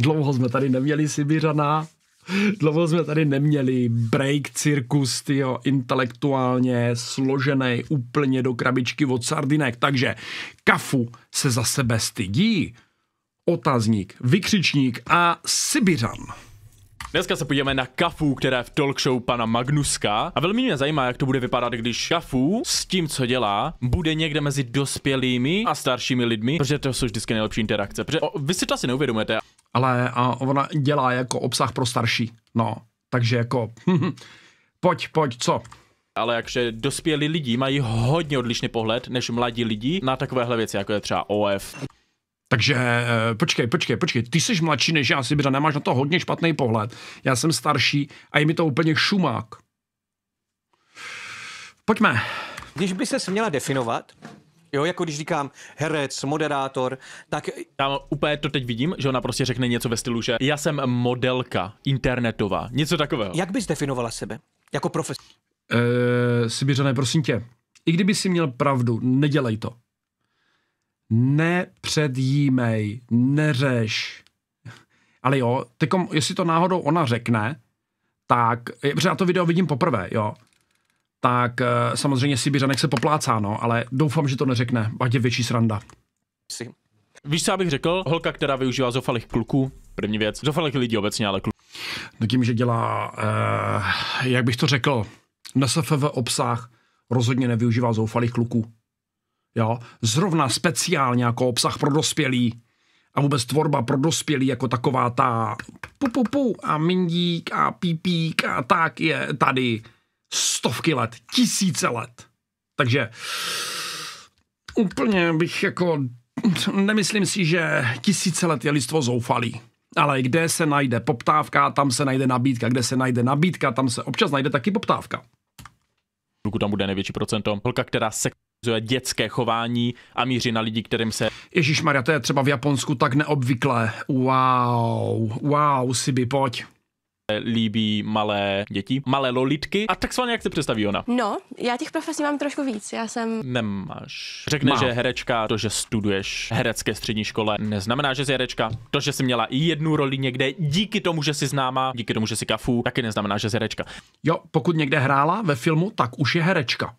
Dlouho jsme tady neměli Sibiřana, dlouho jsme tady neměli break cirkus, tyjo, intelektuálně složený úplně do krabičky od sardinek, takže kafu se za sebe stydí. Otazník, vykřičník a Sibiřan. Dneska se podíváme na Kafu, která je v talk show pana Magnuska. A velmi mě zajímá, jak to bude vypadat, když Kafu s tím, co dělá, bude někde mezi dospělými a staršími lidmi, protože to jsou vždycky nejlepší interakce. Protože o, vy si to asi neuvědomujete. Ale a ona dělá jako obsah pro starší. No, takže jako, pojď, pojď, co? ale jakže dospělí lidi mají hodně odlišný pohled než mladí lidi na takovéhle věci, jako je třeba OF. Takže eh, počkej, počkej, počkej, ty jsi mladší než já, Sibira, nemáš na to hodně špatný pohled. Já jsem starší a je mi to úplně šumák. Pojďme. Když by se měla definovat, Jo, jako když říkám herec, moderátor, tak... Tam úplně to teď vidím, že ona prostě řekne něco ve stylu, že já jsem modelka internetová, něco takového. Jak bys definovala sebe? Jako profesor? Eee, eh, Sibiřané, prosím tě, i kdyby si měl pravdu, nedělej to nepředjímej, neřeš. Ale jo, tykom, jestli to náhodou ona řekne, tak, protože já to video vidím poprvé, jo, tak eh, samozřejmě si Sibiřanek se poplácá, no, ale doufám, že to neřekne, ať je větší sranda. Psi. Víš, co bych řekl? Holka, která využívá zofalých kluků, první věc, zofalých lidí obecně, ale kluků. No tím, že dělá, eh, jak bych to řekl, na NSFV obsah rozhodně nevyužívá zoufalých kluků. Jo? Zrovna speciálně jako obsah pro dospělý a vůbec tvorba pro dospělý jako taková ta pu, pu, pu a mindík a pípík a tak je tady stovky let, tisíce let. Takže úplně bych jako, nemyslím si, že tisíce let je lidstvo zoufalý. Ale kde se najde poptávka, tam se najde nabídka. Kde se najde nabídka, tam se občas najde taky poptávka. Pokud tam bude největší procento, holka, která se dětské chování a míří na lidi, kterým se... Ježíš Maria, to je třeba v Japonsku tak neobvyklé. Wow, wow, si by pojď líbí malé děti, malé lolitky. A tak jak se představí ona? No, já těch profesí mám trošku víc, já jsem... Nemáš. Řekne, Má. že herečka, to, že studuješ herecké střední škole, neznamená, že jsi herečka. To, že jsi měla jednu roli někde, díky tomu, že jsi známá, díky tomu, že jsi kafu, taky neznamená, že jsi herečka. Jo, pokud někde hrála ve filmu, tak už je herečka.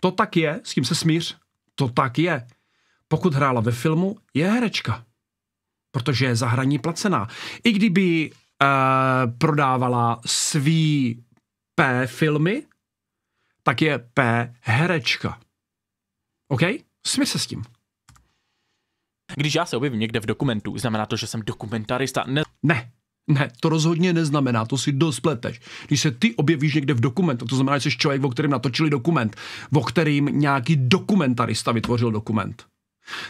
To tak je, s tím se smíř. To tak je. Pokud hrála ve filmu, je herečka. Protože je za hraní placená. I kdyby uh, prodávala svý P filmy, tak je P herečka. OK? Smíř se s tím. Když já se objevím někde v dokumentu, znamená to, že jsem dokumentarista? Ne. ne. Ne, to rozhodně neznamená, to si dospleteš. Když se ty objevíš někde v dokumentu, to znamená, že jsi člověk, o kterém natočili dokument, o kterým nějaký dokumentarista vytvořil dokument.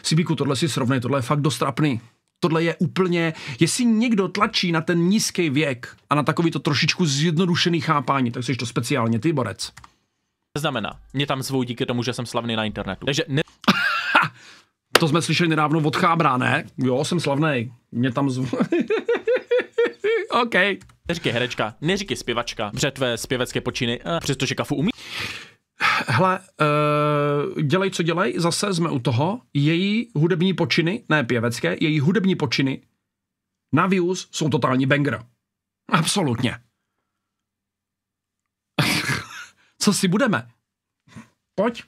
Sibíku, tohle si srovnej, tohle je fakt dostrapný. Tohle je úplně, jestli někdo tlačí na ten nízký věk a na takový to trošičku zjednodušený chápání, tak jsi to speciálně ty, Borec. Neznamená. Mě tam zvou díky tomu, že jsem slavný na internetu. Takže ne... to jsme slyšeli nedávno od Chábra, ne? Jo, jsem slavný. Mě tam zvou... OK. Neříkej herečka, neříkej zpěvačka, tvé zpěvecké počiny, eh, přestože kafu umí. Hele, uh, dělej, co dělej, zase jsme u toho. Její hudební počiny, ne pěvecké, její hudební počiny na views jsou totální banger. Absolutně. co si budeme? Pojď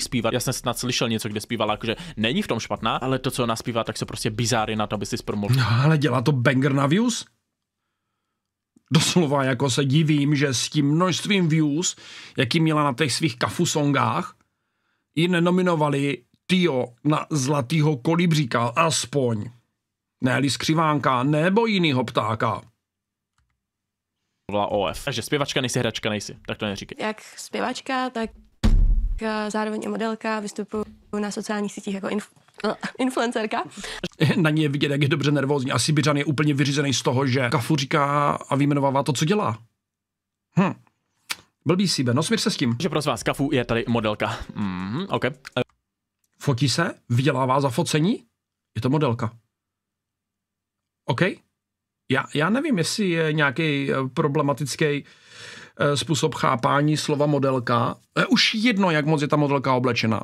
zpívat. Já jsem snad slyšel něco, kde zpívala, jakože není v tom špatná, ale to, co ona zpívá, tak se prostě bizáry na to, aby si zpromluvil. No, ale dělá to banger na views. Doslova jako se divím, že s tím množstvím views, jaký měla na těch svých kafu songách, ji nenominovali Tio na zlatýho kolibříka, aspoň. Ne, skřivánka, nebo jinýho ptáka OF. Takže zpěvačka nejsi, hračka nejsi, tak to neříkej. Jak zpěvačka, tak Eh, zároveň i modelka, vystupuji na sociálních sítích jako inf- influencerka. Na ní je vidět, jak je dobře nervózní. Asi Byřan je úplně vyřízený z toho, že Kafu říká a vyjmenovává to, co dělá. Hm. Blbý síbe, no smír se s tím. Že pro vás Kafu je tady modelka. Mm, okay. Fotí se, vydělává za focení, je to modelka. OK? Já, já nevím, jestli je nějaký eh, problematický Eh, způsob chápání slova modelka. Eh, už jedno, jak moc je ta modelka oblečená.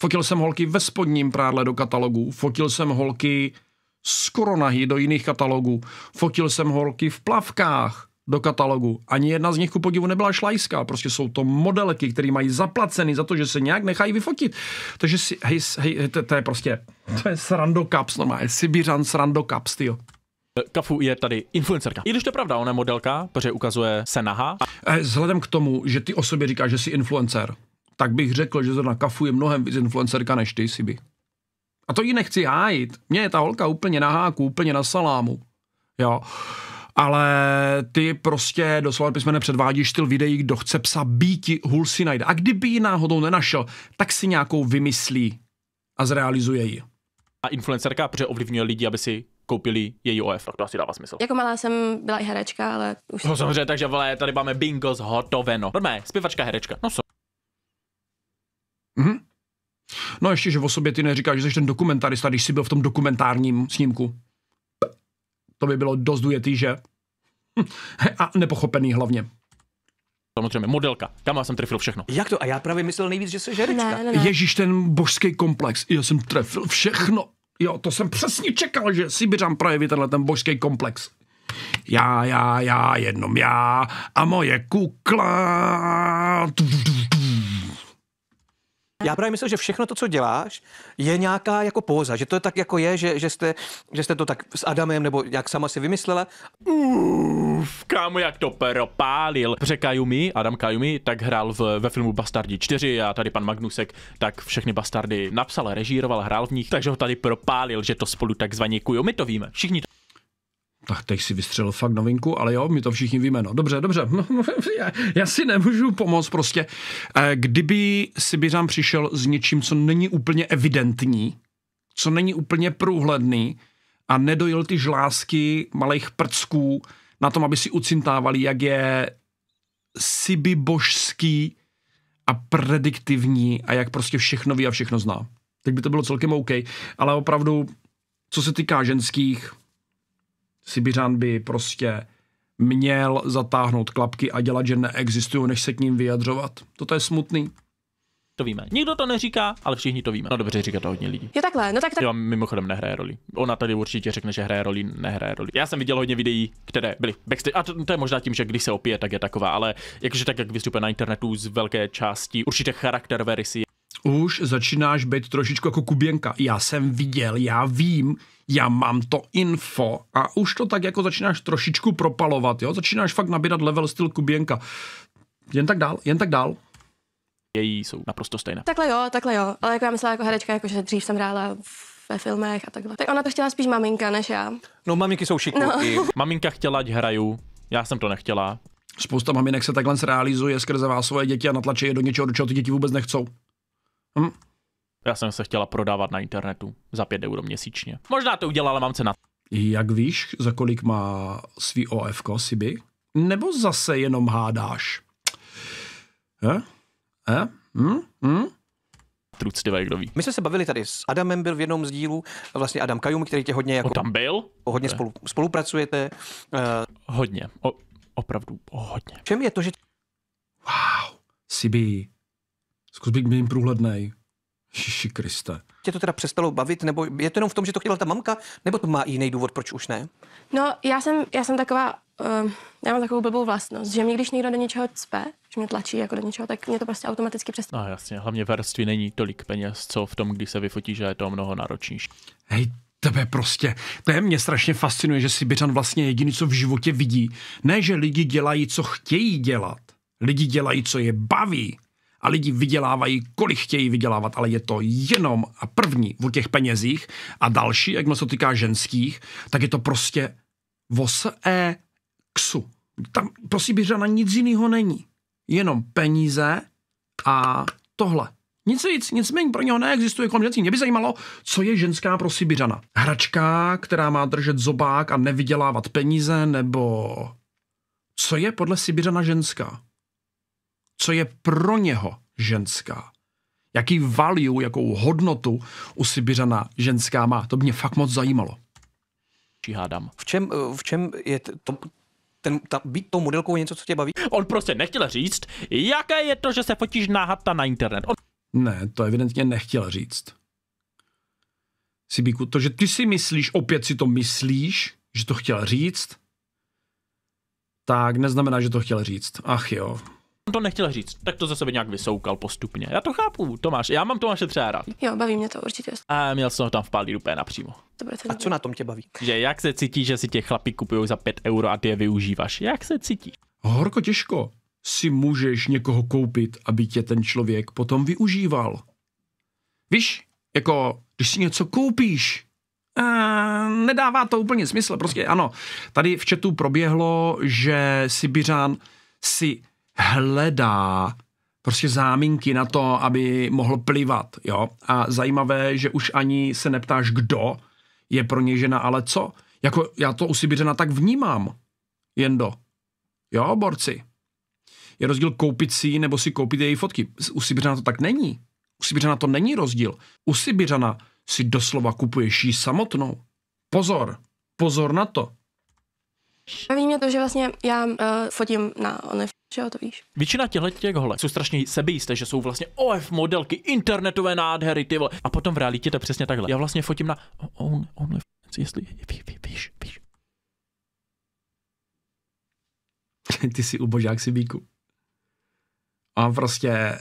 Fotil jsem holky ve spodním prádle do katalogů, fotil jsem holky skoro nahy do jiných katalogů, fotil jsem holky v plavkách do katalogu. Ani jedna z nich ku podivu nebyla šlajská, prostě jsou to modelky, které mají zaplaceny za to, že se nějak nechají vyfotit. Takže si, hej, hej, to, to je prostě, to je srandokaps normálně, sibířan srandokaps, caps, tyjo. Kafu je tady influencerka. I když to je pravda, ona je modelka, protože ukazuje se naha. Eh, vzhledem k tomu, že ty o sobě říkáš, že jsi influencer, tak bych řekl, že zrovna Kafu je mnohem víc influencerka než ty, Sibi. A to ji nechci hájit. Mně je ta holka úplně na háku, úplně na salámu. Jo. Ale ty prostě doslova písmene nepředvádíš styl videí, kdo chce psa býti, hul si najde. A kdyby ji náhodou nenašel, tak si nějakou vymyslí a zrealizuje ji. A influencerka, protože ovlivňuje lidi, aby si koupili její OF. Tak to asi dává smysl. Jako malá jsem byla i herečka, ale už... No samozřejmě, takže vole, tady máme bingo zhotoveno. Normálně, zpěvačka, herečka. No so. Mhm. No ještě, že o sobě ty neříkáš, že jsi ten dokumentarista, když jsi byl v tom dokumentárním snímku. To by bylo dost dujetý, že? A nepochopený hlavně samozřejmě modelka. Kam jsem trefil všechno. Jak to? A já právě myslel nejvíc, že se žerečka. Ne, ne, ne. Ježíš, ten božský komplex. Já jsem trefil všechno. Jo, to jsem přesně čekal, že si Sibiřan projeví tenhle ten božský komplex. Já, já, já, jenom já a moje kukla. tu, tu, tu. Já právě myslím, že všechno to, co děláš, je nějaká jako póza, že to je tak jako je, že, že, jste, že jste to tak s Adamem nebo jak sama si vymyslela. Uf, kámo, jak to propálil. Protože Kajumi, Adam Kajumi, tak hrál v, ve filmu Bastardi 4 a tady pan Magnusek tak všechny Bastardy napsal, režíroval, hrál v nich, takže ho tady propálil, že to spolu takzvaně kujou. My to víme, všichni to tak teď si vystřelil fakt novinku, ale jo, my to všichni víme, no dobře, dobře, já, já si nemůžu pomoct prostě. Eh, kdyby si Sibiřan přišel s něčím, co není úplně evidentní, co není úplně průhledný a nedojel ty žlásky malých prcků na tom, aby si ucintávali, jak je božský a prediktivní a jak prostě všechno ví a všechno zná. Tak by to bylo celkem OK, ale opravdu, co se týká ženských, Sibiřan by prostě měl zatáhnout klapky a dělat, že neexistují, než se k ním vyjadřovat. Toto je smutný. To víme. Nikdo to neříká, ale všichni to víme. No dobře, říká to hodně lidí. Jo takhle, no tak tak. Jo, mimochodem nehraje roli. Ona tady určitě řekne, že hraje roli, nehraje roli. Já jsem viděl hodně videí, které byly backstage. A to, to, je možná tím, že když se opije, tak je taková, ale jakože tak, jak vystupuje na internetu z velké části, určitě charakter Verisy už začínáš být trošičku jako Kuběnka. Já jsem viděl, já vím, já mám to info a už to tak jako začínáš trošičku propalovat, jo? Začínáš fakt nabírat level styl Kuběnka. Jen tak dál, jen tak dál. Její jsou naprosto stejné. Takhle jo, takhle jo, ale jako já myslela jako herečka, jako že dřív jsem hrála ve filmech a takhle. Tak ona to chtěla prostě spíš maminka než já. No maminky jsou šikovky. No. Maminka chtěla, ať hraju, já jsem to nechtěla. Spousta maminek se takhle zrealizuje skrze vás svoje děti a natlačí je do něčeho, do čeho ty děti vůbec nechcou. Hm. Já jsem se chtěla prodávat na internetu za 5 euro měsíčně. Možná to udělala mám cena. Jak víš, za kolik má svý OF Siby? Nebo zase jenom hádáš? Eh? Eh? Hm? Hm? tructivý, kdo ví. My jsme se bavili tady s Adamem, byl v jednom z dílů, vlastně Adam Kajum, který tě hodně jako... O tam byl? hodně spolu, spolupracujete. Eh. hodně, o, opravdu o hodně. Čem je to, že... Wow, Sibi, Zkus být mým průhlednej. Šiši Kriste. Tě to teda přestalo bavit, nebo je to jenom v tom, že to chtěla ta mamka, nebo to má jiný důvod, proč už ne? No, já jsem, já jsem taková, uh, já mám takovou blbou vlastnost, že mě když někdo do něčeho cpe, že mě tlačí jako do něčeho, tak mě to prostě automaticky přestalo. No jasně, hlavně v herství není tolik peněz, co v tom, když se vyfotí, že je to mnoho náročnější. Hej, tebe prostě. To je mě strašně fascinuje, že Sibiřan vlastně jediný, co v životě vidí. Ne, že lidi dělají, co chtějí dělat. Lidi dělají, co je baví a lidi vydělávají, kolik chtějí vydělávat, ale je to jenom a první o těch penězích a další, jak se to týká ženských, tak je to prostě vos e ksu. Tam prosím bych na nic jiného není. Jenom peníze a tohle. Nic víc, nic méně pro něho neexistuje kolem ženský. Mě by zajímalo, co je ženská pro Sibiřana. Hračka, která má držet zobák a nevydělávat peníze, nebo co je podle Sibiřana ženská? co je pro něho ženská. Jaký value, jakou hodnotu u Sibiřana ženská má. To by mě fakt moc zajímalo. Hádám. V čem, v čem je to, ten, ta, být tou modelkou něco, co tě baví? On prostě nechtěl říct, jaké je to, že se fotíš náhata na internet. On... Ne, to evidentně nechtěl říct. Sibíku, to, že ty si myslíš, opět si to myslíš, že to chtěl říct, tak neznamená, že to chtěl říct. Ach jo. On to nechtěl říct, tak to za sebe nějak vysoukal postupně. Já to chápu, Tomáš, já mám Tomáše třeba rád. Jo, baví mě to určitě. A měl jsem ho tam v pálí rupé napřímo. Dobre, a co na tom tě baví? Že jak se cítíš, že si tě chlapi kupují za 5 euro a ty je využíváš? Jak se cítíš? Horko těžko si můžeš někoho koupit, aby tě ten člověk potom využíval. Víš, jako když si něco koupíš, Uh, nedává to úplně smysl. Prostě ano, tady v chatu proběhlo, že Sibiřán si hledá prostě záminky na to, aby mohl plivat, jo. A zajímavé, že už ani se neptáš, kdo je pro něj žena, ale co. Jako já to u Sibiřena tak vnímám, do. Jo, borci. Je rozdíl koupit si nebo si koupit její fotky. U Sibiřana to tak není. U Sibiřana to není rozdíl. U Sibiřana si doslova kupuješ jí samotnou. Pozor, pozor na to. Baví mě to, že vlastně já uh, fotím na OnlyFans že jo, to víš. Většina těchto těch holek jsou strašně sebejisté, že jsou vlastně OF modelky, internetové nádhery, ty vole. A potom v realitě to přesně takhle. Já vlastně fotím na on, on, jestli, ví, ví, víš, víš. Ty jsi ubožák bíku. A prostě, e,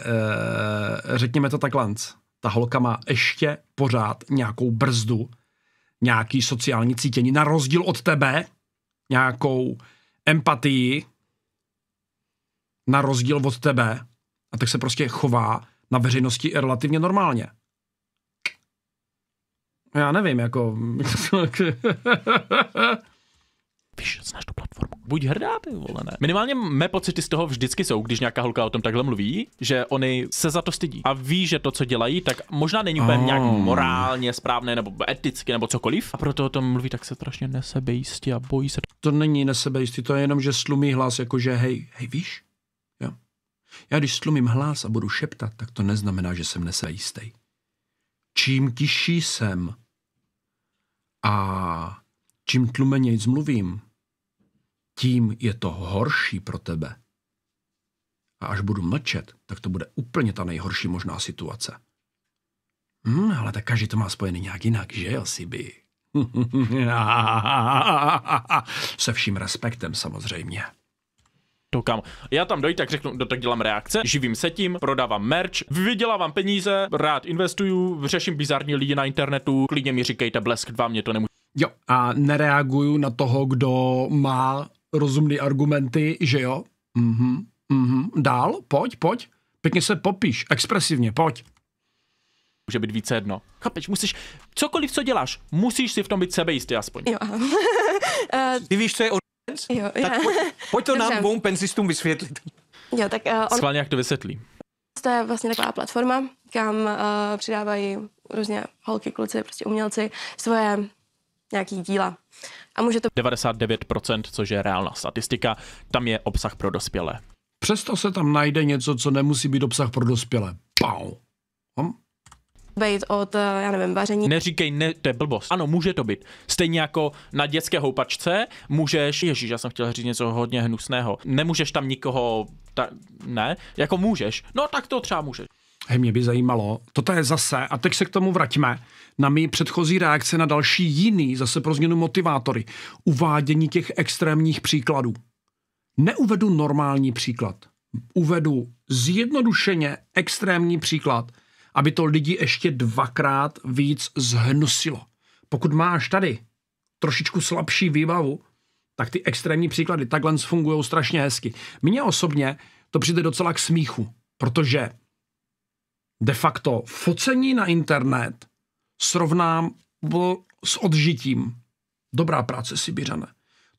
řekněme to tak Lanc, ta holka má ještě pořád nějakou brzdu, nějaký sociální cítění, na rozdíl od tebe, nějakou empatii, na rozdíl od tebe a tak se prostě chová na veřejnosti relativně normálně. Já nevím, jako... Víš, znáš tu platformu. Buď hrdá, ty vole, ne. Minimálně mé pocity z toho vždycky jsou, když nějaká holka o tom takhle mluví, že oni se za to stydí a ví, že to, co dělají, tak možná není úplně oh. nějak morálně správné nebo eticky nebo cokoliv. A proto o tom mluví tak se strašně nesebejistě a bojí se. To není nesebejistý, to je jenom, že slumí hlas, jako že hej, hej, víš, já když slumím hlas a budu šeptat, tak to neznamená, že jsem nesejistý. Čím tišší jsem a čím tlumeněji zmluvím, tím je to horší pro tebe. A až budu mlčet, tak to bude úplně ta nejhorší možná situace. Hmm, ale tak každý to má spojený nějak jinak, že jo, Siby? Se vším respektem samozřejmě to kam. Já tam dojít, tak řeknu, do tak dělám reakce, živím se tím, prodávám merch, vydělávám peníze, rád investuju, řeším bizarní lidi na internetu, klidně mi říkejte blesk dva, mě to nemůže. Jo, a nereaguju na toho, kdo má rozumné argumenty, že jo? Mhm, mhm, dál, pojď, pojď, pěkně se popíš, expresivně, pojď může být více jedno. Chápeš, musíš, cokoliv, co děláš, musíš si v tom být sebejistý aspoň. Jo. uh... Ty víš, co je od Jo, tak pojď, pojď to Dobře. nám dvou penzistům vysvětlit. Jo, tak uh, on... Schválně, jak to vysvětlí. To je vlastně taková platforma, kam uh, přidávají různě holky, kluci, prostě umělci svoje nějaký díla. A může to... 99%, což je reálná statistika, tam je obsah pro dospělé. Přesto se tam najde něco, co nemusí být obsah pro dospělé. Pau! být od, eh, já nevím, vaření. Neříkej, ne, to je blbost. Ano, může to být. Stejně jako na dětské houpačce můžeš, ježíš, já jsem chtěl říct něco hodně hnusného. Nemůžeš tam nikoho, ta, ne, jako můžeš. No tak to třeba můžeš. Hej, mě by zajímalo, toto je zase, a teď se k tomu vraťme, na mý předchozí reakce na další jiný, zase pro změnu motivátory, uvádění těch extrémních příkladů. Neuvedu normální příklad, uvedu zjednodušeně extrémní příklad – aby to lidi ještě dvakrát víc zhnusilo. Pokud máš tady trošičku slabší výbavu, tak ty extrémní příklady takhle fungují strašně hezky. Mně osobně to přijde docela k smíchu, protože de facto focení na internet srovnám s odžitím. Dobrá práce, Sibiřane.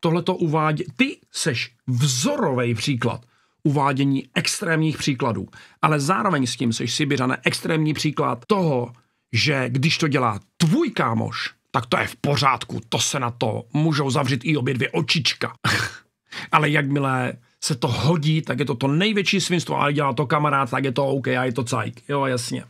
Tohle to uvádí. Ty seš vzorový příklad uvádění extrémních příkladů. Ale zároveň s tím jsi Sibiřané extrémní příklad toho, že když to dělá tvůj kámoš, tak to je v pořádku, to se na to můžou zavřít i obě dvě očička. ale jakmile se to hodí, tak je to to největší svinstvo, ale dělá to kamarád, tak je to OK a je to cajk. Jo, jasně.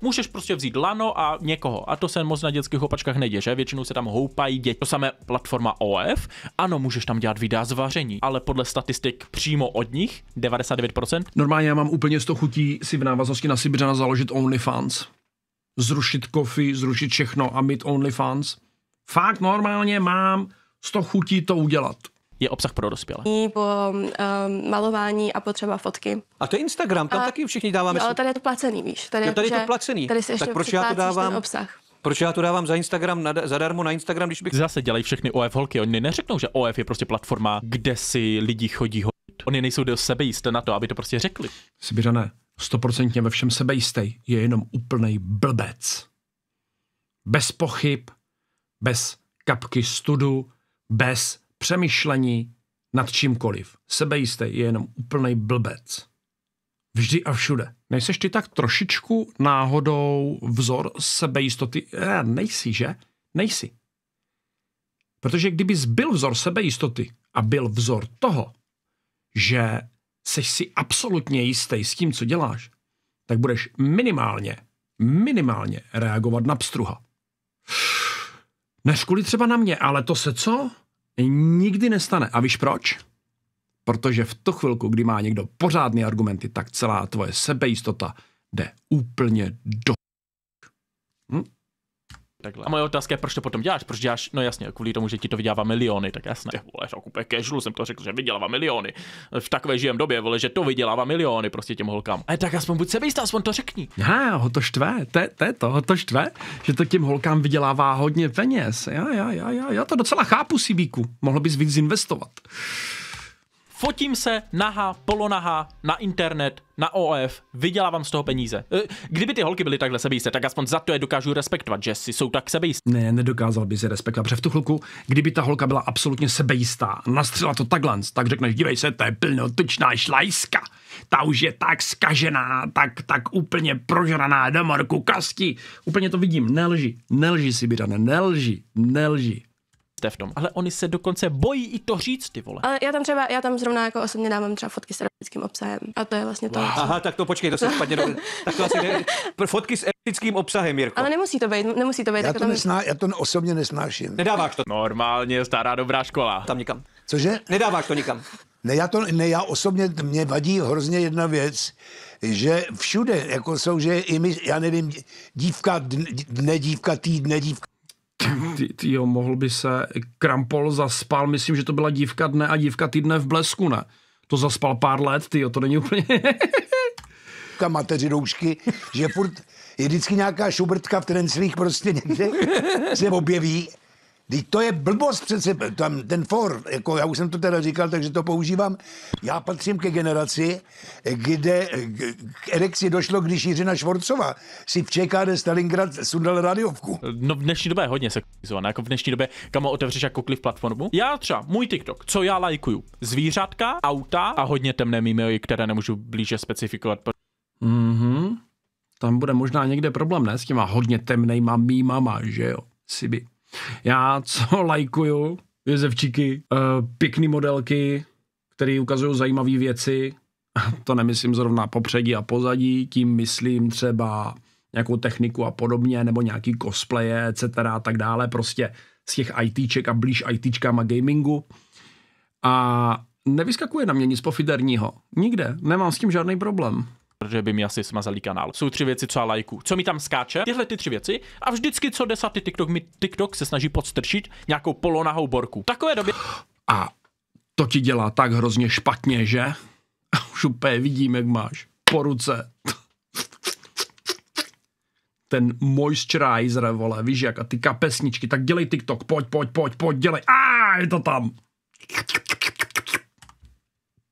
Můžeš prostě vzít lano a někoho. A to se moc na dětských opačkách nejde, že? Většinou se tam houpají děti. To samé platforma OF. Ano, můžeš tam dělat videa z vaření, ale podle statistik přímo od nich 99%. Normálně já mám úplně 100 chutí si v návaznosti na Sibřana založit OnlyFans. Zrušit kofi, zrušit všechno a mít OnlyFans. Fakt normálně mám 100 chutí to udělat je obsah pro dospělé? Po um, malování a potřeba fotky. A to je Instagram, tam a, taky všichni dáváme. ale tady je to placený, víš. Tady, jo, tady je to placený. Tady se ještě tak proč já to dávám? obsah. Proč já to dávám za Instagram, na, zadarmo na Instagram, když bych... Zase dělají všechny OF holky, oni neřeknou, že OF je prostě platforma, kde si lidi chodí ho... Oni nejsou do sebe jisté na to, aby to prostě řekli. Sibiřané, stoprocentně ve všem jistý je jenom úplný blbec. Bez pochyb, bez kapky studu, bez přemýšlení nad čímkoliv. Sebejistý je jenom úplný blbec. Vždy a všude. Nejseš ty tak trošičku náhodou vzor sebejistoty? Ne, eh, nejsi, že? Nejsi. Protože kdyby byl vzor sebejistoty a byl vzor toho, že jsi si absolutně jistý s tím, co děláš, tak budeš minimálně, minimálně reagovat na pstruha. Než třeba na mě, ale to se co? nikdy nestane. A víš proč? Protože v tu chvilku, kdy má někdo pořádné argumenty, tak celá tvoje sebejistota jde úplně do... Hm? Takhle. A moje otázka je, proč to potom děláš? Proč děláš? No jasně, kvůli tomu, že ti to vydělává miliony, tak jasně. Ty vole, tak úplně casual jsem to řekl, že vydělává miliony. V takové žijem době, vole, že to vydělává miliony prostě těm holkám. A tak aspoň buď sebejistá, aspoň to řekni. Já, ho to štve, to, to je to, ho to štve, že to těm holkám vydělává hodně peněz. Já, já, já, já, já to docela chápu, Sibíku. Mohl bys víc investovat fotím se naha, polonaha na internet, na OF, vydělávám z toho peníze. E, kdyby ty holky byly takhle sebejisté, tak aspoň za to je dokážu respektovat, že si jsou tak sebejisté. Ne, nedokázal by si respektovat, protože v tu chvilku, kdyby ta holka byla absolutně sebejistá, nastřela to takhle, tak řekneš, dívej se, to je plnotučná šlajska. Ta už je tak skažená, tak, tak úplně prožraná do morku kasti. Úplně to vidím, nelži, nelži si, Birane, nelži, nelži v tom. Ale oni se dokonce bojí i to říct, ty vole. Ale já tam třeba, já tam zrovna jako osobně dávám třeba fotky s erotickým obsahem. A to je vlastně to. Wow. Co... Aha, tak to počkej, to se spadně do... tak to asi ne... Fotky s erotickým obsahem, Jirko. Ale nemusí to být, nemusí to být. Já, jako to, tam... nesná, já to osobně nesnáším. Nedáváš to. Normálně stará dobrá škola. Tam nikam. Cože? Nedáváš to nikam. Ne, já to, ne, já osobně, mě vadí hrozně jedna věc, že všude, jako jsou, že i my, já nevím, dívka, dne dívka, týdne dívka, ty jo, mohl by se, Krampol zaspal, myslím, že to byla dívka dne a dívka týdne v blesku, ne? To zaspal pár let, ty jo, to není úplně... mateřinoušky, že furt je vždycky nějaká šubrtka v trenclích prostě někde se objeví Teď to je blbost přece, tam ten for, jako já už jsem to teda říkal, takže to používám. Já patřím ke generaci, kde k erekci došlo, když Jiřina Švorcová si v ČKD Stalingrad sundal radiovku. No v dnešní době je hodně sexualizovaná, jako v dnešní době, kam otevřeš jakoukoliv platformu. Já třeba, můj TikTok, co já lajkuju? Zvířátka, auta a hodně temné mýmy, které nemůžu blíže specifikovat. Mhm. Tam bude možná někde problém, ne? S těma hodně temnýma mýmama, že jo? by. Já co lajkuju, jezevčíky, eh, pěkný modelky, které ukazují zajímavé věci, to nemyslím zrovna popředí a pozadí, tím myslím třeba nějakou techniku a podobně, nebo nějaký cosplaye, etc. a tak dále, prostě z těch ITček a blíž ITčkám a gamingu. A nevyskakuje na mě nic pofiderního. Nikde. Nemám s tím žádný problém protože by mi asi smazali kanál. Jsou tři věci, co a lajku. Co mi tam skáče? Tyhle ty tři věci. A vždycky co desátý TikTok mi TikTok se snaží podstrčit nějakou polonahou borku. V takové době... A to ti dělá tak hrozně špatně, že? Už úplně vidím, jak máš po ruce. Ten moisturizer, vole, víš jak, a ty kapesničky, tak dělej TikTok, pojď, pojď, pojď, pojď, dělej, a je to tam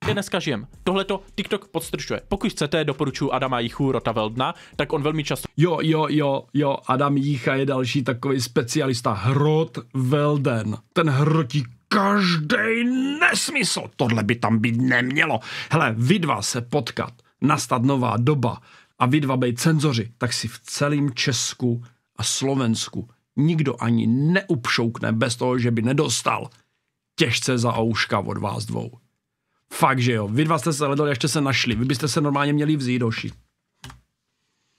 kde dneska žijeme. Tohle to TikTok podstrčuje. Pokud chcete, doporučuji Adama Jichu Veldna, tak on velmi často. Jo, jo, jo, jo, Adam Jicha je další takový specialista. Hrot Velden. Ten hrotí každý nesmysl. Tohle by tam být nemělo. Hele, vy dva se potkat, nastat nová doba a vy dva být cenzoři, tak si v celém Česku a Slovensku nikdo ani neupšoukne bez toho, že by nedostal těžce za ouška od vás dvou. Fakt, že jo. Vy dva jste se hledali, ještě se našli. Vy byste se normálně měli vzít doši.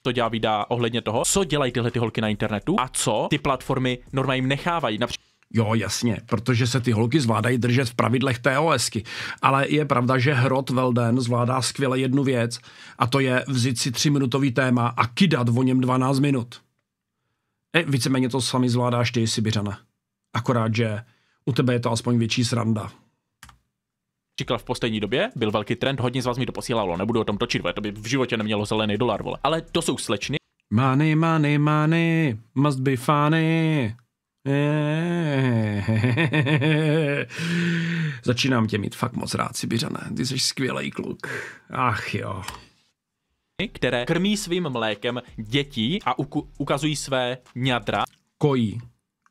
To dělá videa ohledně toho, co dělají tyhle ty holky na internetu a co ty platformy normálně jim nechávají. Například Jo, jasně, protože se ty holky zvládají držet v pravidlech TOSky. Ale je pravda, že Hrot Velden zvládá skvěle jednu věc a to je vzít si minutový téma a kidat o něm 12 minut. E, víceméně to sami zvládáš ty, Sibiřana. Akorát, že u tebe je to aspoň větší sranda říkal v poslední době, byl velký trend, hodně z vás mi to posílalo, nebudu o tom točit, to by v životě nemělo zelený dolar, vole. Ale to jsou slečny. Money, money, money, must be funny. Začínám tě mít fakt moc rád, Sibiřané. Ty jsi skvělý kluk. Ach jo. Které krmí svým mlékem děti a uku- ukazují své ňadra. Kojí.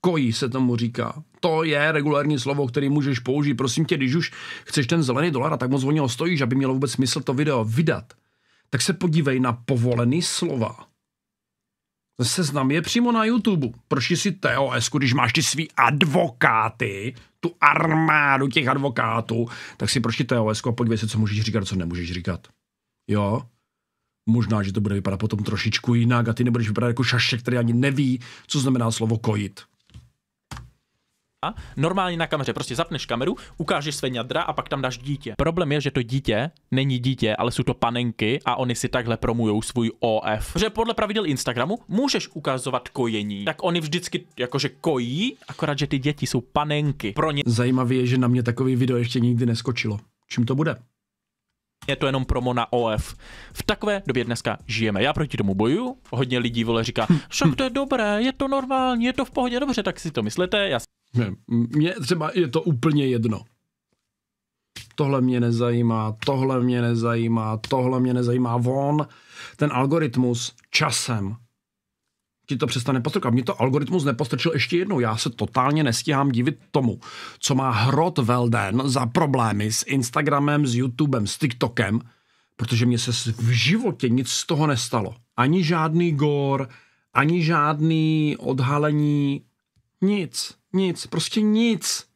Kojí se tomu říká. To je regulární slovo, který můžeš použít. Prosím tě, když už chceš ten zelený dolar a tak moc o něho stojíš, aby mělo vůbec smysl to video vydat, tak se podívej na povolený slova. Seznam je přímo na YouTube. Proč si TOS, když máš ty svý advokáty, tu armádu těch advokátů, tak si proč TOS a podívej se, co můžeš říkat, co nemůžeš říkat. Jo? Možná, že to bude vypadat potom trošičku jinak a ty nebudeš vypadat jako šašek, který ani neví, co znamená slovo kojit a normálně na kameře. Prostě zapneš kameru, ukážeš své ňadra a pak tam dáš dítě. Problém je, že to dítě není dítě, ale jsou to panenky a oni si takhle promujou svůj OF. Že podle pravidel Instagramu můžeš ukazovat kojení, tak oni vždycky jakože kojí, akorát, že ty děti jsou panenky. Pro ně... Zajímavé je, že na mě takový video ještě nikdy neskočilo. Čím to bude? je to jenom promo na OF. V takové době dneska žijeme. Já proti tomu boju, hodně lidí vole říká, však to je dobré, je to normální, je to v pohodě, dobře, tak si to myslíte, já mně třeba je to úplně jedno. Tohle mě nezajímá, tohle mě nezajímá, tohle mě nezajímá. Von ten algoritmus časem ti to přestane postrkat. Mě to algoritmus nepostrčil ještě jednou. Já se totálně nestíhám divit tomu, co má hrot Velden za problémy s Instagramem, s YouTubem, s TikTokem, protože mě se v životě nic z toho nestalo. Ani žádný gor, ani žádný odhalení, nic. Nic, prostě nic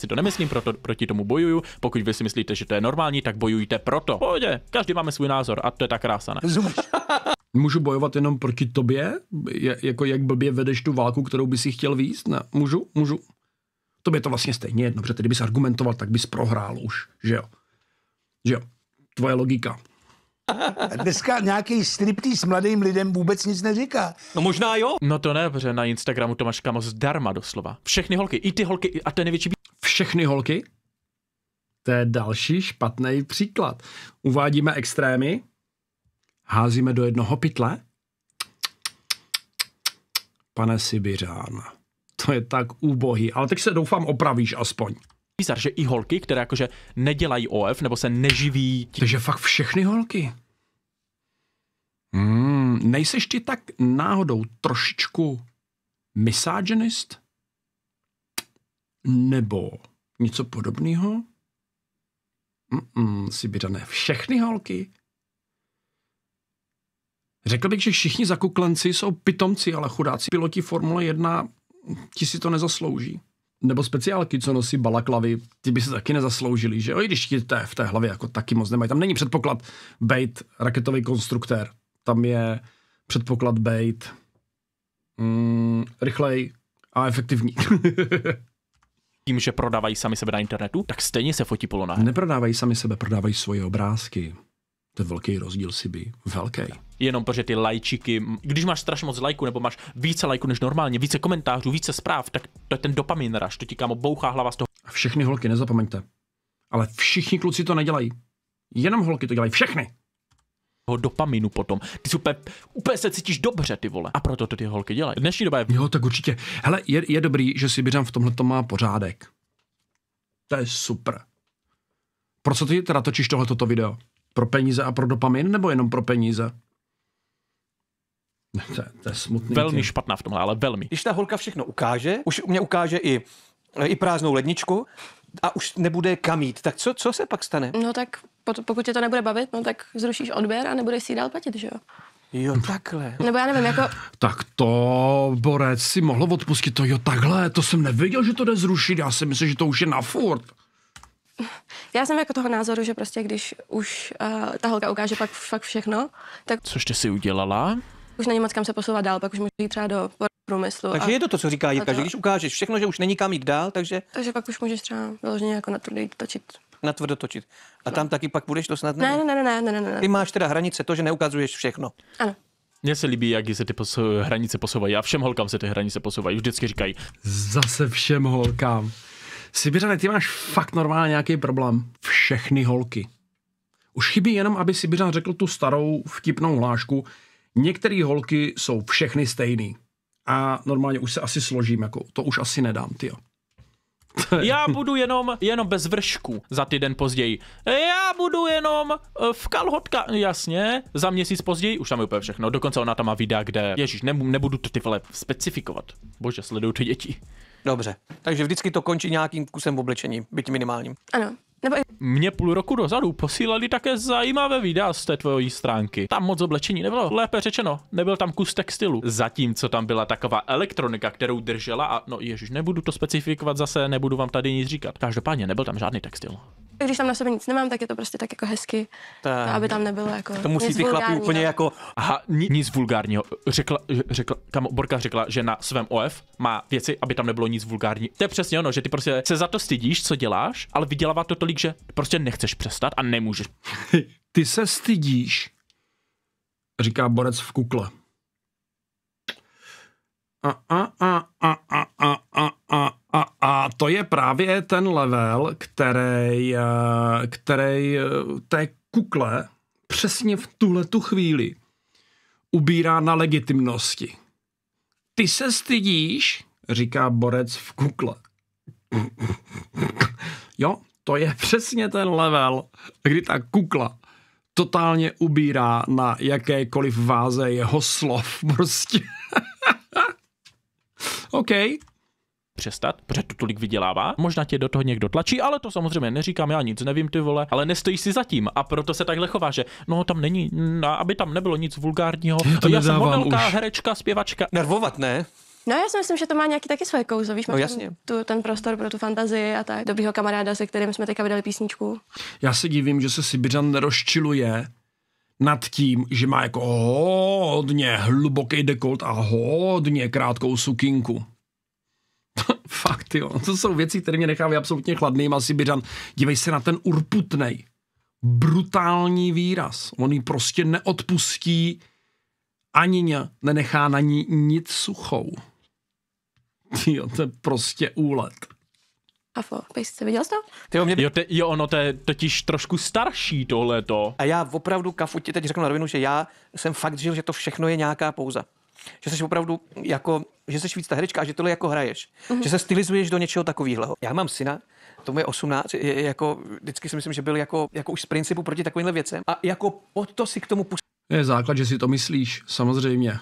si to nemyslím, proto proti tomu bojuju. Pokud vy si myslíte, že to je normální, tak bojujte proto. Pojde, každý máme svůj názor a to je tak krása, ne? Můžu bojovat jenom proti tobě? Je, jako jak blbě vedeš tu válku, kterou by si chtěl výst? Ne, můžu, můžu. To by to vlastně stejně jedno, protože kdyby argumentoval, tak bys prohrál už, že jo? Že jo? Tvoje logika. Dneska nějaký s mladým lidem vůbec nic neříká. No možná jo. No to ne, protože na Instagramu to máš kamo zdarma doslova. Všechny holky, i ty holky, a to je největší... Všechny holky? To je další špatný příklad. Uvádíme extrémy, házíme do jednoho pytle. Pane Sibiřán, to je tak úbohý, ale teď se doufám opravíš aspoň bizar, že i holky, které jakože nedělají OF nebo se neživí. Tím. Takže fakt všechny holky. Hmm, nejseš ti tak náhodou trošičku misogynist? Nebo něco podobného? Mm-mm, si bydané, všechny holky? Řekl bych, že všichni zakuklenci jsou pitomci, ale chudáci piloti Formule 1 ti si to nezaslouží nebo speciálky, co nosí balaklavy, ty by se taky nezasloužili, že jo? I když ti v té hlavě jako taky moc nemají. Tam není předpoklad být raketový konstruktér. Tam je předpoklad být mm, rychlej a efektivní. Tím, že prodávají sami sebe na internetu, tak stejně se fotí polonahy. Neprodávají sami sebe, prodávají svoje obrázky. To je velký rozdíl, si by. Velký jenom protože ty lajčiky, když máš strašně moc lajků nebo máš více lajků než normálně, více komentářů, více zpráv, tak to je ten dopamin rush, to ti kámo bouchá hlava z toho. A všechny holky, nezapomeňte. Ale všichni kluci to nedělají. Jenom holky to dělají, všechny toho dopaminu potom. Ty si úplně, úplně se cítíš dobře, ty vole. A proto to ty holky dělají. Dnešní doba je... Jo, tak určitě. Hele, je, je dobrý, že si běžám v tomhle má pořádek. To je super. Proč ty teda točíš tohleto video? Pro peníze a pro dopamin, nebo jenom pro peníze? To, to je smutný. Velmi tím. špatná v tomhle, ale velmi. Když ta holka všechno ukáže, už mě ukáže i, i prázdnou ledničku a už nebude kam jít, tak co, co se pak stane? No tak pokud tě to nebude bavit, no tak zrušíš odběr a nebudeš si dál platit, že jo? Jo, takhle. Nebo já nevím, jako... Tak to, Borec, si mohlo odpustit to, jo, takhle, to jsem nevěděl, že to jde zrušit, já si myslím, že to už je na furt. Já jsem jako toho názoru, že prostě když už uh, ta holka ukáže pak fakt všechno, tak... Což jste si udělala? už není moc kam se posouvat dál, pak už můžu jít třeba do průmyslu. Takže a, je to to, co říká Jitka, že když ukážeš všechno, že už není kam jít dál, takže... Takže pak už můžeš třeba vyloženě jako na tvrdý točit Na natvrdo točit. A tam taky pak budeš to snad? Ne, ne, ne, ne, ne, ne, ne. Ty máš teda hranice to, že neukazuješ všechno. Ano. Mně se líbí, jak se ty posu- hranice posouvají a všem holkám se ty hranice posouvají. Vždycky říkají. Zase všem holkám. Sibiřane, ty máš fakt normálně nějaký problém. Všechny holky. Už chybí jenom, aby Sibiřan řekl tu starou vtipnou hlášku. Některé holky jsou všechny stejný. A normálně už se asi složím, jako to už asi nedám, ty. Já budu jenom, jenom bez vršku za týden později. Já budu jenom eh, v kalhotka, jasně, za měsíc později, už tam je úplně všechno. Dokonce ona tam má videa, kde, ježíš, ne, nebudu to ty vole specifikovat. Bože, sledují ty děti. Dobře, takže vždycky to končí nějakým kusem oblečení, byť minimálním. Ano. Nebo... Mě půl roku dozadu posílali také zajímavé videa z té tvojí stránky. Tam moc oblečení nebylo, lépe řečeno, nebyl tam kus textilu. Zatímco tam byla taková elektronika, kterou držela a no ježiš, nebudu to specifikovat zase, nebudu vám tady nic říkat. Každopádně nebyl tam žádný textil když tam na sobě nic nemám, tak je to prostě tak jako hezky, tak. aby tam nebylo jako To musí ty chlapy úplně jako, aha, nic vulgárního. Řekla, řekla, kam Borka řekla, že na svém OF má věci, aby tam nebylo nic vulgární. To je přesně ono, že ty prostě se za to stydíš, co děláš, ale vydělává to tolik, že prostě nechceš přestat a nemůžeš. Ty se stydíš, říká borec v kukle. A, a, a, a, a, a, a, a, a, a to je právě ten level, který, eh, který eh, té kukle přesně v tuhle tu chvíli ubírá na legitimnosti. Ty se stydíš, říká borec v kukle. Jo, to je přesně ten level, kdy ta kukla totálně ubírá na jakékoliv váze jeho slov prostě. OK, přestat, protože to tolik vydělává. Možná tě do toho někdo tlačí, ale to samozřejmě neříkám, já nic nevím, ty vole, ale nestojí si zatím a proto se takhle chová, že no tam není, no, aby tam nebylo nic vulgárního, já to já jsem modelka, už. herečka, zpěvačka. Nervovat ne? No já si myslím, že to má nějaký taky svoje kouzlo, víš, no, jasně. Tu, ten prostor pro tu fantazii a tak. Dobrýho kamaráda, se kterým jsme teďka vydali písničku. Já se divím, že se Sibiřan rozčiluje nad tím, že má jako hodně hluboký dekolt a hodně krátkou sukinku. Fakt, jo. To jsou věci, které mě nechávají absolutně chladným. A Sibiřan, dívej se na ten urputnej, brutální výraz. On ji prostě neodpustí ani ně, nenechá na ní nic suchou. Jo, to je prostě úlet. Afo, jste viděl jsi to? Ty, mě... jo, te, jo, ono to je totiž trošku starší tohleto. A já opravdu kafu ti teď řeknu na rovinu, že já jsem fakt žil, že to všechno je nějaká pouza. Že jsi opravdu jako, že jsi víc ta herečka a že tohle jako hraješ. Mm-hmm. Že se stylizuješ do něčeho takového. Já mám syna, tomu je 18, je, jako, vždycky si myslím, že byl jako, jako už z principu proti takovýmhle věcem. A jako o to si k tomu pustil. Je základ, že si to myslíš, samozřejmě.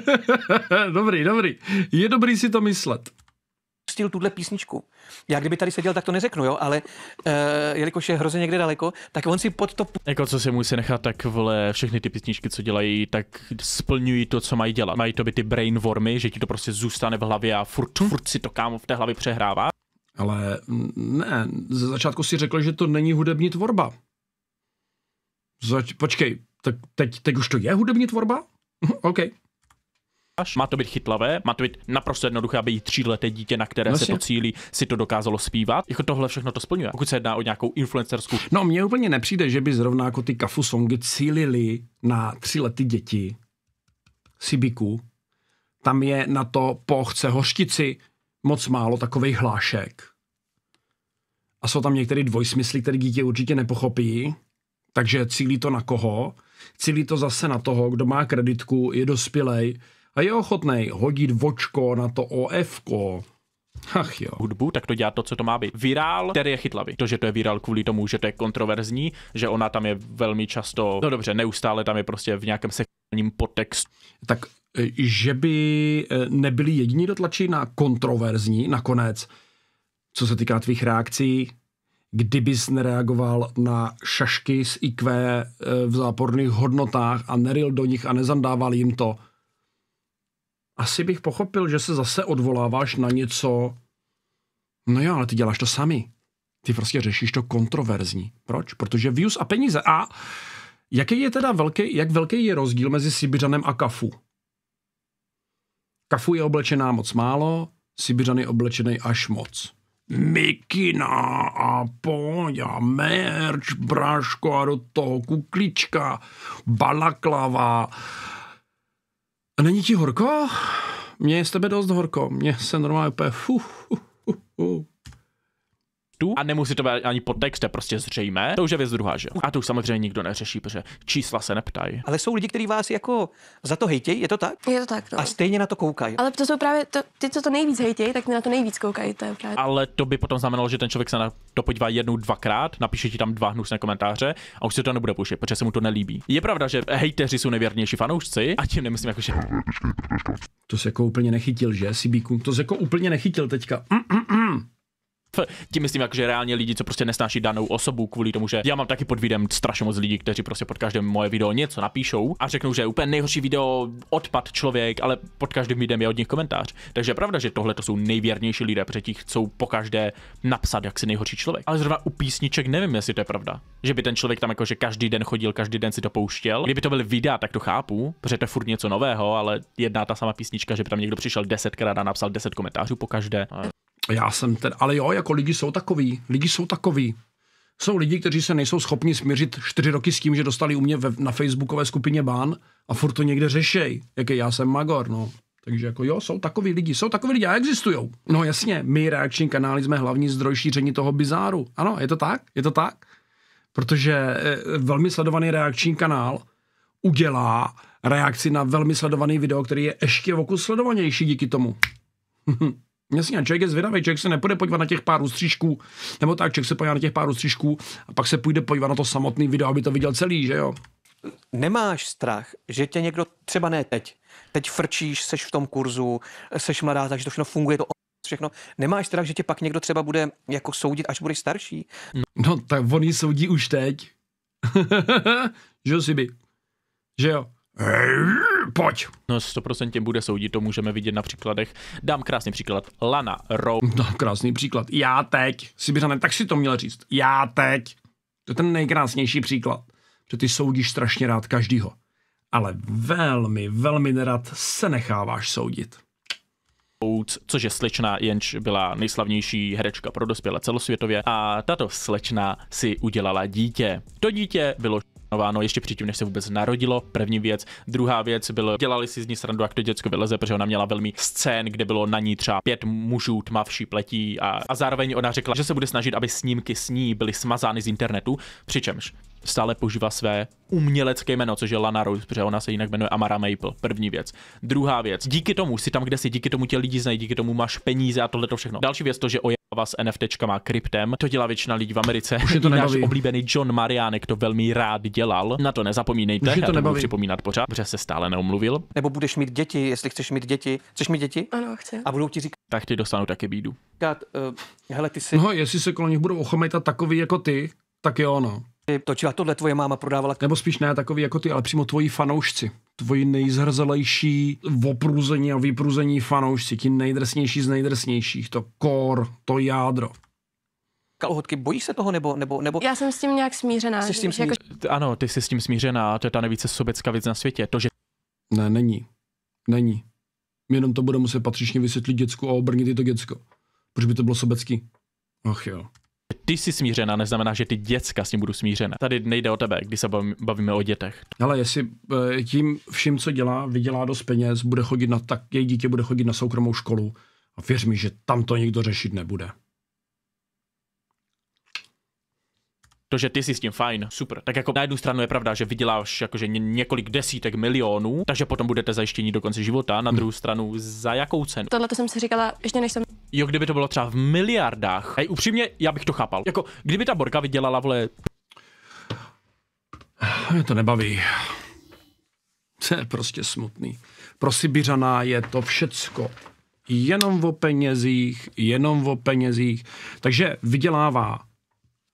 dobrý, dobrý. Je dobrý si to myslet pustil tuhle písničku. Já kdyby tady seděl, tak to neřeknu, jo, ale uh, jelikož je hrozně někde daleko, tak on si pod to... Jako co si musí nechat, tak vole, všechny ty písničky, co dělají, tak splňují to, co mají dělat. Mají to být ty brain wormy, že ti to prostě zůstane v hlavě a furt, hm. furt si to kámo v té hlavě přehrává. Ale ne, ze začátku si řekl, že to není hudební tvorba. Zač- počkej, tak teď, teď už to je hudební tvorba? OK. Má to být chytlavé, má to být naprosto jednoduché, aby jí tříleté dítě, na které vlastně. se to cílí, si to dokázalo zpívat. Jako tohle všechno to splňuje, pokud se jedná o nějakou influencerskou. No, mně úplně nepřijde, že by zrovna jako ty kafu songy cílili na tři lety děti Sibiku. Tam je na to pochce hoštici moc málo takových hlášek. A jsou tam některé dvojsmysly, které dítě určitě nepochopí. Takže cílí to na koho? Cílí to zase na toho, kdo má kreditku, je dospělej, a je ochotný hodit vočko na to OF. -ko. Ach jo. Hudbu, tak to dělá to, co to má být. Virál, který je chytlavý. To, že to je virál kvůli tomu, že to je kontroverzní, že ona tam je velmi často, no dobře, neustále tam je prostě v nějakém sexuálním podtextu. Tak e, že by e, nebyli jediní dotlačí na kontroverzní nakonec, co se týká tvých reakcí, kdybys nereagoval na šašky z IQ e, v záporných hodnotách a neril do nich a nezandával jim to, asi bych pochopil, že se zase odvoláváš na něco, no jo, ale ty děláš to sami. Ty prostě řešíš to kontroverzní. Proč? Protože views a peníze. A jaký je teda velký, jak velký je rozdíl mezi Sibiřanem a Kafu? Kafu je oblečená moc málo, Sibiřan je oblečený až moc. Mikina a poňa, merč, bráško a do toho kuklička, balaklava, a není ti horko? Mně je z tebe dost horko. Mně se normálně úplně... Fuh, fuh, fuh, fuh textu a nemusí to být ani po textem, prostě zřejmé. To už je věc druhá, že A to už samozřejmě nikdo neřeší, protože čísla se neptají. Ale jsou lidi, kteří vás jako za to hejtějí, je to tak? Je to tak, no. A stejně na to koukají. Ale to jsou právě to, ty, co to nejvíc hejtějí, tak na to nejvíc koukají, to je právě. Ale to by potom znamenalo, že ten člověk se na to podívá jednou, dvakrát, napíše ti tam dva hnusné komentáře a už se to nebude pušit, protože se mu to nelíbí. Je pravda, že hejteři jsou nevěrnější fanoušci a tím nemyslím jako, že... To se jako úplně nechytil, že? Sibíku? to se jako úplně nechytil teďka. Mm, mm, mm tím myslím, jako, že reálně lidi, co prostě nesnáší danou osobu kvůli tomu, že já mám taky pod videem strašně moc lidí, kteří prostě pod každém moje video něco napíšou a řeknou, že je úplně nejhorší video odpad člověk, ale pod každým videem je od nich komentář. Takže je pravda, že tohle to jsou nejvěrnější lidé, protože ti chcou po každé napsat, jak si nejhorší člověk. Ale zrovna u písniček nevím, jestli to je pravda. Že by ten člověk tam jakože každý den chodil, každý den si to pouštěl. Kdyby to byly videa, tak to chápu, protože to je furt něco nového, ale jedná ta sama písnička, že by tam někdo přišel desetkrát a napsal deset komentářů po každé. Já jsem ten, ale jo, jako lidi jsou takový, lidi jsou takový. Jsou lidi, kteří se nejsou schopni smířit čtyři roky s tím, že dostali u mě ve, na facebookové skupině ban a furt to někde řešej, jaký já jsem magor, no. Takže jako jo, jsou takový lidi, jsou takový lidi a existují. No jasně, my reakční kanály jsme hlavní zdroj šíření toho bizáru. Ano, je to tak, je to tak. Protože eh, velmi sledovaný reakční kanál udělá reakci na velmi sledovaný video, který je ještě o sledovanější díky tomu. Jasně, Jack je zvědavý, Jack se nepůjde podívat na těch pár ústřížků, nebo tak, Jack se podívá na těch pár ústřížků a pak se půjde podívat na to samotný video, aby to viděl celý, že jo? Nemáš strach, že tě někdo, třeba ne teď, teď frčíš, seš v tom kurzu, seš mladá, takže to všechno funguje, to všechno. Nemáš strach, že tě pak někdo třeba bude jako soudit, až budeš starší? No, no tak oni soudí už teď. že jo, by. Že jo? pojď. No 100% bude soudit, to můžeme vidět na příkladech. Dám krásný příklad. Lana Rowe. No, krásný příklad. Já teď. by tak si to měl říct. Já teď. To je ten nejkrásnější příklad. Že ty soudíš strašně rád každýho. Ale velmi, velmi nerad se necháváš soudit. což je slečna, jenž byla nejslavnější herečka pro dospělé celosvětově a tato slečna si udělala dítě. To dítě bylo ano, no, ještě předtím, než se vůbec narodilo, první věc. Druhá věc bylo, dělali si z ní srandu, jak to děcko vyleze, protože ona měla velmi scén, kde bylo na ní třeba pět mužů tmavší pletí a, a zároveň ona řekla, že se bude snažit, aby snímky s ní byly smazány z internetu, přičemž stále používá své umělecké jméno, což je Lana Rose, protože ona se jinak jmenuje Amara Maple, první věc. Druhá věc, díky tomu si tam, kde si, díky tomu tě lidi znají, díky tomu máš peníze a tohle to všechno. Další věc to, že o s má kryptem. To dělá většina lidí v Americe. Už je to Náš oblíbený John Mariánek to velmi rád dělal. Na to nezapomínejte, Už je to nebaví. připomínat pořád, protože se stále neomluvil. Nebo budeš mít děti, jestli chceš mít děti. Chceš mít děti? Ano, chci. A budou ti říkat. Tak ty dostanu taky bídu. Říkat, uh, hele, ty si... No, jestli se kolem nich budou ochomejtat takový jako ty, tak jo, no. Točila tohle tvoje máma prodávala. Nebo spíš ne takový jako ty, ale přímo tvoji fanoušci tvoji nejzhrzelejší opruzení a vypruzení fanoušci, ti nejdrsnější z nejdrsnějších, to core, to jádro kalhotky. Bojíš se toho nebo, nebo, nebo... Já jsem s tím nějak smířená. Jsi s tím jako- smíř... jako... Ano, ty jsi s tím smířená, to je ta nejvíce sobecká věc na světě. To, že... Ne, není. Není. Jenom to bude muset patřičně vysvětlit děcku a obrnit i to děcko. Proč by to bylo sobecký? Ach jo ty jsi smířena, neznamená, že ty děcka s ním budou smířena. Tady nejde o tebe, když se bavíme o dětech. Ale jestli eh, tím vším, co dělá, vydělá dost peněz, bude chodit na tak, její dítě bude chodit na soukromou školu a věř mi, že tam to nikdo řešit nebude. to, že ty jsi s tím fajn, super. Tak jako na jednu stranu je pravda, že vyděláš jakože několik desítek milionů, takže potom budete zajištění do konce života, na hm. druhou stranu za jakou cenu. Tohle to jsem si říkala, ještě než jsem Jo, kdyby to bylo třeba v miliardách. Hej, upřímně, já bych to chápal. Jako, kdyby ta Borka vydělala, vole... Mě to nebaví. To je prostě smutný. Pro Sibiřana je to všecko jenom o penězích, jenom o penězích. Takže vydělává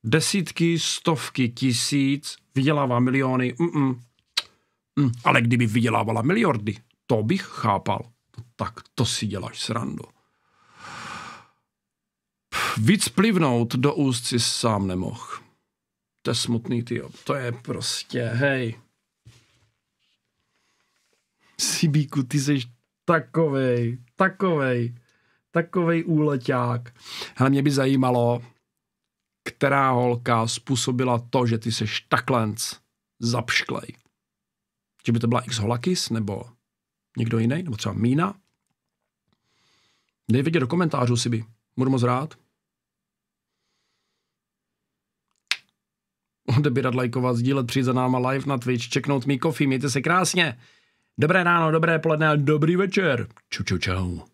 desítky, stovky tisíc, vydělává miliony, mm-mm. Mm. ale kdyby vydělávala miliardy, to bych chápal. No tak to si děláš srandu. Víc plivnout do úst si sám nemoh. To je smutný, ty. To je prostě, hej. Sibíku, ty seš takovej, takovej, takovej úleťák. Hele, mě by zajímalo, která holka způsobila to, že ty seš taklenc zapšklej. Že by to byla X Holakis, nebo někdo jiný, nebo třeba Mína. Dej vědět do komentářů, si by. Budu moc rád. Odebírat, lajkovat, sdílet, přijít za náma live na Twitch, čeknout mý kofí, mějte se krásně. Dobré ráno, dobré poledne a dobrý večer. Čau, čau, čau.